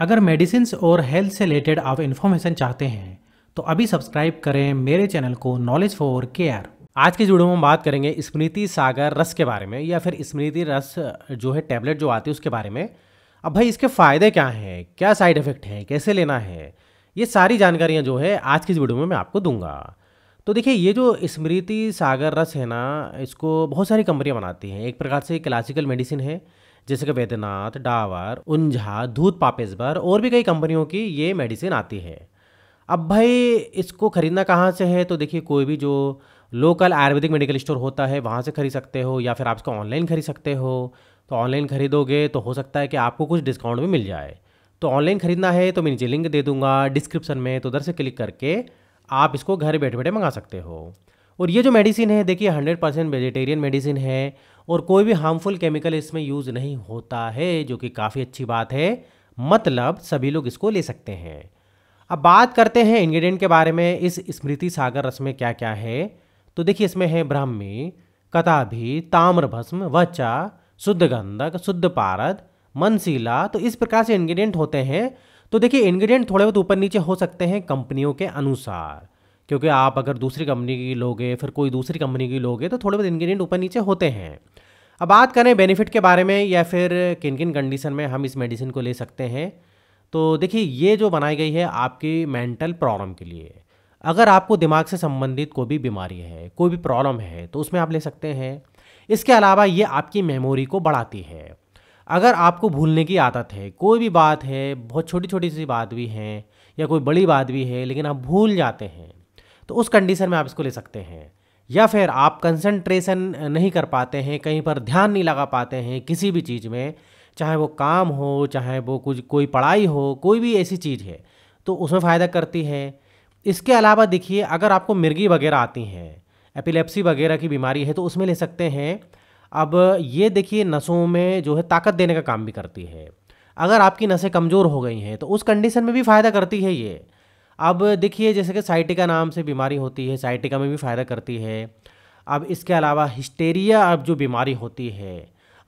अगर मेडिसिन और हेल्थ से रिलेटेड आप इन्फॉर्मेशन चाहते हैं तो अभी सब्सक्राइब करें मेरे चैनल को नॉलेज फॉर केयर आज के वीडियो में हम बात करेंगे स्मृति सागर रस के बारे में या फिर स्मृति रस जो है टैबलेट जो आती है उसके बारे में अब भाई इसके फ़ायदे क्या हैं क्या साइड इफ़ेक्ट हैं कैसे लेना है ये सारी जानकारियाँ जो है आज की इस वीडियो में मैं आपको दूंगा तो देखिए ये जो स्मृति सागर रस है ना इसको बहुत सारी कंपनियाँ बनाती हैं एक प्रकार से क्लासिकल मेडिसिन है जैसे कि वैद्यनाथ डावर उंझा दूध पापेसबर और भी कई कंपनियों की ये मेडिसिन आती है अब भाई इसको ख़रीदना कहाँ से है तो देखिए कोई भी जो लोकल आयुर्वेदिक मेडिकल स्टोर होता है वहाँ से खरीद सकते हो या फिर आप इसको ऑनलाइन खरीद सकते हो तो ऑनलाइन खरीदोगे तो हो सकता है कि आपको कुछ डिस्काउंट भी मिल जाए तो ऑनलाइन खरीदना है तो मैं नीचे लिंक दे दूंगा डिस्क्रिप्शन में तो उधर से क्लिक करके आप इसको घर बैठे बैठे मंगा सकते हो और ये जो मेडिसिन है देखिए हंड्रेड परसेंट वेजिटेरियन मेडिसिन है और कोई भी हार्मफुल केमिकल इसमें यूज़ नहीं होता है जो कि काफ़ी अच्छी बात है मतलब सभी लोग इसको ले सकते हैं अब बात करते हैं इंग्रेडिएंट के बारे में इस स्मृति सागर रस में क्या क्या है तो देखिए इसमें है ब्राह्मी कताभी ताम्रभस्म वचा शुद्ध गंधक शुद्ध पारद मनशीला तो इस प्रकार से इंग्रेडिएंट होते हैं तो देखिए इंग्रेडिएंट थोड़े बहुत ऊपर नीचे हो सकते हैं कंपनियों के अनुसार क्योंकि आप अगर दूसरी कंपनी की लोगे फिर कोई दूसरी कंपनी की लोगे तो थोड़े बहुत इंग्रेडिएंट ऊपर नीचे होते हैं अब बात करें बेनिफिट के बारे में या फिर किन किन कंडीशन में हम इस मेडिसिन को ले सकते हैं तो देखिए ये जो बनाई गई है आपकी मेंटल प्रॉब्लम के लिए अगर आपको दिमाग से संबंधित कोई भी बीमारी है कोई भी प्रॉब्लम है तो उसमें आप ले सकते हैं इसके अलावा ये आपकी मेमोरी को बढ़ाती है अगर आपको भूलने की आदत है कोई भी बात है बहुत छोटी छोटी सी बात भी है या कोई बड़ी बात भी है लेकिन आप भूल जाते हैं तो उस कंडीशन में आप इसको ले सकते हैं या फिर आप कंसंट्रेशन नहीं कर पाते हैं कहीं पर ध्यान नहीं लगा पाते हैं किसी भी चीज़ में चाहे वो काम हो चाहे वो कुछ कोई पढ़ाई हो कोई भी ऐसी चीज़ है तो उसमें फ़ायदा करती है इसके अलावा देखिए अगर आपको मिर्गी वगैरह आती हैं एपिलेप्सी वगैरह की बीमारी है तो उसमें ले सकते हैं अब ये देखिए नसों में जो है ताकत देने का काम भी करती है अगर आपकी नसें कमज़ोर हो गई हैं तो उस कंडीशन में भी फ़ायदा करती है ये अब देखिए जैसे कि साइटिका नाम से बीमारी होती है साइटिका में भी फ़ायदा करती है अब इसके अलावा हिस्टेरिया अब जो बीमारी होती है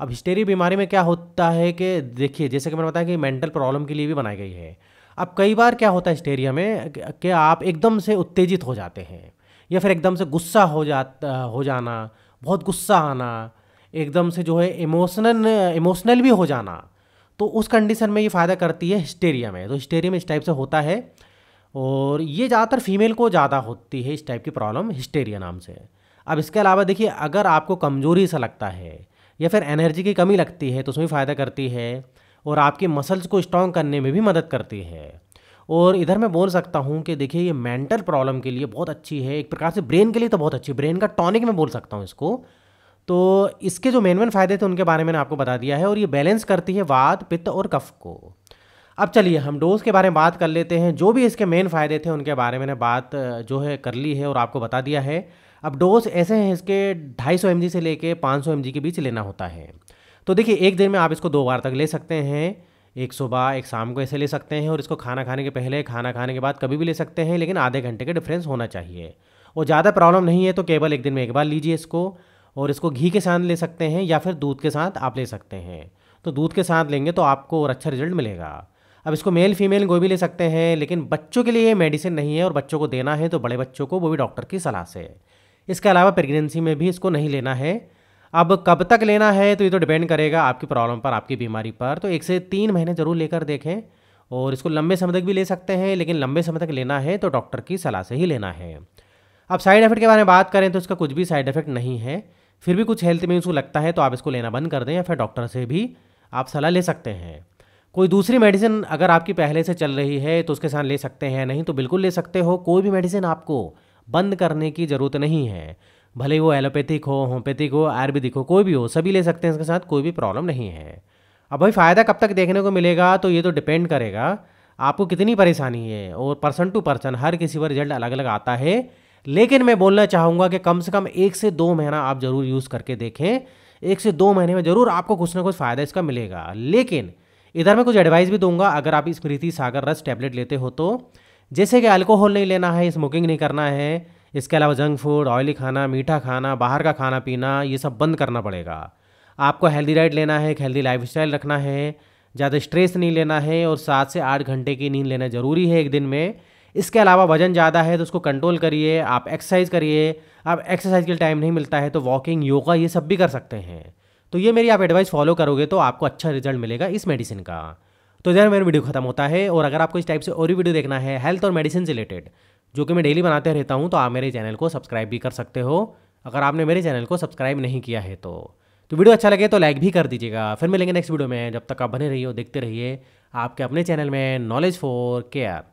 अब हिस्टेरिया बीमारी में क्या होता है कि देखिए जैसे कि मैंने बताया कि मेंटल प्रॉब्लम के लिए भी बनाई गई है अब कई बार क्या होता है हिस्टेरिया में कि आप एकदम से उत्तेजित हो जाते हैं या फिर एकदम से गुस्सा हो जा हो जाना बहुत गुस्सा आना एकदम से जो है इमोशनल इमोशनल भी हो जाना तो उस कंडीशन में ये फ़ायदा करती है हिस्टेरिया में तो हिस्टेरिया में इस टाइप से होता है और ये ज़्यादातर फीमेल को ज़्यादा होती है इस टाइप की प्रॉब्लम हिस्टेरिया नाम से अब इसके अलावा देखिए अगर आपको कमज़ोरी सा लगता है या फिर एनर्जी की कमी लगती है तो उसमें फ़ायदा करती है और आपके मसल्स को स्ट्रॉन्ग करने में भी मदद करती है और इधर मैं बोल सकता हूँ कि देखिए ये मेंटल प्रॉब्लम के लिए बहुत अच्छी है एक प्रकार से ब्रेन के लिए तो बहुत अच्छी ब्रेन का टॉनिक मैं बोल सकता हूँ इसको तो इसके जो मेन मेन फ़ायदे थे उनके बारे में आपको बता दिया है और ये बैलेंस करती है वात पित्त और कफ को अब चलिए हम डोज़ के बारे में बात कर लेते हैं जो भी इसके मेन फ़ायदे थे उनके बारे में बात जो है कर ली है और आपको बता दिया है अब डोज ऐसे हैं इसके ढाई सौ से लेके पाँच सौ के बीच लेना होता है तो देखिए एक दिन में आप इसको दो बार तक ले सकते हैं एक सुबह एक शाम को ऐसे ले सकते हैं और इसको खाना खाने के पहले खाना खाने के बाद कभी भी ले सकते हैं लेकिन आधे घंटे का डिफरेंस होना चाहिए और ज़्यादा प्रॉब्लम नहीं है तो केवल एक दिन में एक बार लीजिए इसको और इसको घी के साथ ले सकते हैं या फिर दूध के साथ आप ले सकते हैं तो दूध के साथ लेंगे तो आपको और अच्छा रिजल्ट मिलेगा अब इसको मेल फीमेल कोई भी ले सकते हैं लेकिन बच्चों के लिए ये मेडिसिन नहीं है और बच्चों को देना है तो बड़े बच्चों को वो भी डॉक्टर की सलाह से इसके अलावा प्रेगनेंसी में भी इसको नहीं लेना है अब कब तक लेना है तो ये तो डिपेंड करेगा आपकी प्रॉब्लम पर आपकी बीमारी पर तो एक से तीन महीने ज़रूर लेकर देखें और इसको लंबे समय तक भी ले सकते हैं लेकिन लंबे समय तक लेना है तो डॉक्टर की सलाह से ही लेना है अब साइड इफेक्ट के बारे में बात करें तो इसका कुछ भी साइड इफेक्ट नहीं है फिर भी कुछ हेल्थ में इसको लगता है तो आप इसको लेना बंद कर दें या फिर डॉक्टर से भी आप सलाह ले सकते हैं कोई दूसरी मेडिसिन अगर आपकी पहले से चल रही है तो उसके साथ ले सकते हैं नहीं तो बिल्कुल ले सकते हो कोई भी मेडिसिन आपको बंद करने की ज़रूरत नहीं है भले वो एलोपैथिक हो होम्योपैथिक हो आयुर्वेदिक हो कोई भी हो सभी ले सकते हैं इसके साथ कोई भी प्रॉब्लम नहीं है अब भाई फ़ायदा कब तक देखने को मिलेगा तो ये तो डिपेंड करेगा आपको कितनी परेशानी है और पर्सन टू पर्सन हर किसी पर रिजल्ट अलग अलग आता है लेकिन मैं बोलना चाहूँगा कि कम से कम एक से दो महीना आप ज़रूर यूज़ करके देखें एक से दो महीने में ज़रूर आपको कुछ ना कुछ फ़ायदा इसका मिलेगा लेकिन इधर मैं कुछ एडवाइस भी दूंगा अगर आप स्मृति सागर रस टैबलेट लेते हो तो जैसे कि अल्कोहल नहीं लेना है स्मोकिंग नहीं करना है इसके अलावा जंक फूड ऑयली खाना मीठा खाना बाहर का खाना पीना ये सब बंद करना पड़ेगा आपको हेल्दी डाइट लेना है एक हेल्दी लाइफ रखना है ज़्यादा स्ट्रेस नहीं लेना है और सात से आठ घंटे की नींद लेना ज़रूरी है एक दिन में इसके अलावा वजन ज़्यादा है तो उसको कंट्रोल करिए आप एक्सरसाइज करिए आप एक्सरसाइज के लिए टाइम नहीं मिलता है तो वॉकिंग योगा ये सब भी कर सकते हैं तो ये मेरी आप एडवाइस फॉलो करोगे तो आपको अच्छा रिजल्ट मिलेगा इस मेडिसिन का तो इधर मेरा वीडियो खत्म होता है और अगर आपको इस टाइप से और भी वीडियो देखना है हेल्थ और मेडिसिन से रिलेटेड जो कि मैं डेली बनाते रहता हूँ तो आप मेरे चैनल को सब्सक्राइब भी कर सकते हो अगर आपने मेरे चैनल को सब्सक्राइब नहीं किया है तो तो वीडियो अच्छा लगे तो लाइक भी कर दीजिएगा फिर मिलेंगे नेक्स्ट वीडियो में जब तक आप बने रहिए देखते रहिए आपके अपने चैनल में नॉलेज फॉर केयर